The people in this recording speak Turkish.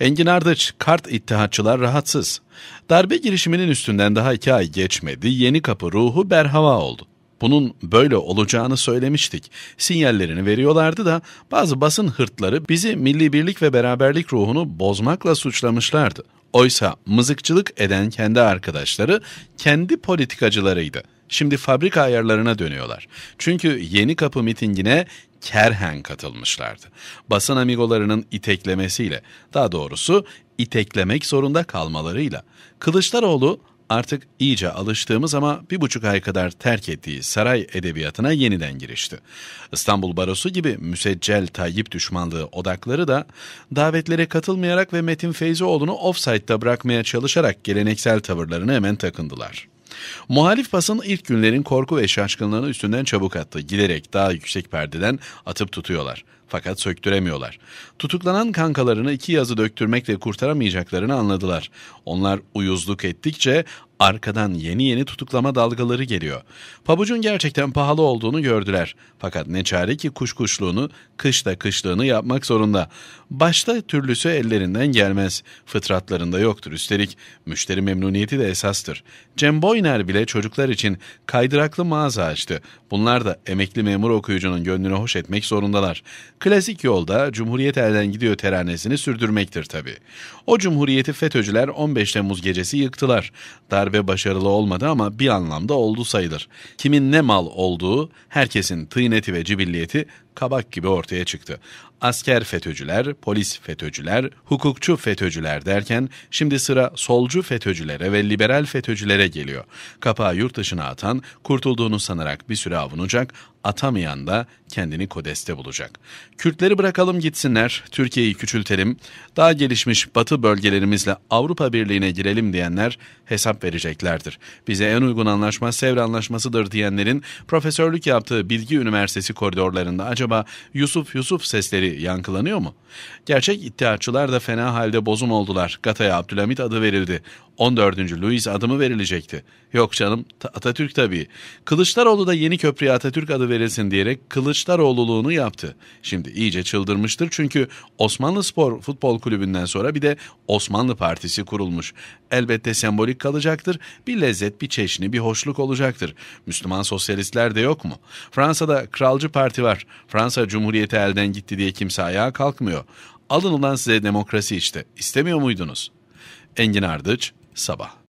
Engin Ardıç, kart ittihatçılar rahatsız. Darbe girişiminin üstünden daha iki ay geçmedi, yeni kapı ruhu berhava oldu. Bunun böyle olacağını söylemiştik. Sinyallerini veriyorlardı da bazı basın hırtları bizi milli birlik ve beraberlik ruhunu bozmakla suçlamışlardı. Oysa mızıkçılık eden kendi arkadaşları kendi politikacılarıydı.'' Şimdi fabrika ayarlarına dönüyorlar. Çünkü Yeni Kapı mitingine kerhen katılmışlardı. Basın amigolarının iteklemesiyle, daha doğrusu iteklemek zorunda kalmalarıyla. Kılıçdaroğlu artık iyice alıştığımız ama bir buçuk ay kadar terk ettiği saray edebiyatına yeniden girişti. İstanbul Barosu gibi müseccel Tayyip düşmanlığı odakları da davetlere katılmayarak ve Metin Feyzioğlu'nu offside'da bırakmaya çalışarak geleneksel tavırlarını hemen takındılar. Muhalif basın ilk günlerin korku ve şaşkınlığını üstünden çabuk attı. Giderek daha yüksek perdeden atıp tutuyorlar. Fakat söktüremiyorlar. Tutuklanan kankalarını iki yazı döktürmekle kurtaramayacaklarını anladılar. Onlar uyuzluk ettikçe arkadan yeni yeni tutuklama dalgaları geliyor. Pabucun gerçekten pahalı olduğunu gördüler. Fakat ne çare ki kuşkuşluğunu, kışta kışlığını yapmak zorunda. Başta türlüsü ellerinden gelmez. Fıtratlarında yoktur. Üstelik müşteri memnuniyeti de esastır. Cem Boyner bile çocuklar için kaydıraklı mağaza açtı. Bunlar da emekli memur okuyucunun gönlünü hoş etmek zorundalar klasik yolda Cumhuriyet elden gidiyor teranesini sürdürmektir tabi. O Cumhuriyeti FETÖ'cüler 15 Temmuz gecesi yıktılar. Darbe başarılı olmadı ama bir anlamda oldu sayılır. Kimin ne mal olduğu, herkesin tıyneti ve cibilliyeti kabak gibi ortaya çıktı. Asker FETÖ'cüler, polis FETÖ'cüler, hukukçu FETÖ'cüler derken şimdi sıra solcu FETÖ'cülere ve liberal FETÖ'cülere geliyor. Kapağı yurt dışına atan, kurtulduğunu sanarak bir süre avunacak, atamayan da kendini kodeste bulacak. Kürtleri bırakalım gitsinler, Türkiye'yi küçültelim, daha gelişmiş batı bölgelerimizle Avrupa Birliği'ne girelim diyenler hesap vereceklerdir. Bize en uygun anlaşma Sevr Anlaşması'dır diyenlerin profesörlük yaptığı Bilgi Üniversitesi koridorlarında acaba acaba Yusuf Yusuf sesleri yankılanıyor mu? Gerçek iddiaçılar da fena halde bozum oldular. Gata'ya Abdülhamit adı verildi. 14. Louis adımı verilecekti? Yok canım Atatürk tabii. Kılıçdaroğlu da yeni köprüye Atatürk adı verilsin diyerek Kılıçdaroğluluğunu yaptı. Şimdi iyice çıldırmıştır çünkü Osmanlı Spor Futbol Kulübü'nden sonra bir de Osmanlı Partisi kurulmuş. Elbette sembolik kalacaktır. Bir lezzet, bir çeşni, bir hoşluk olacaktır. Müslüman sosyalistler de yok mu? Fransa'da kralcı parti var. Frans Fransa Cumhuriyeti elden gitti diye kimse ayağa kalkmıyor. Alınılan size demokrasi işte. İstemiyor muydunuz? Engin Ardıç, Sabah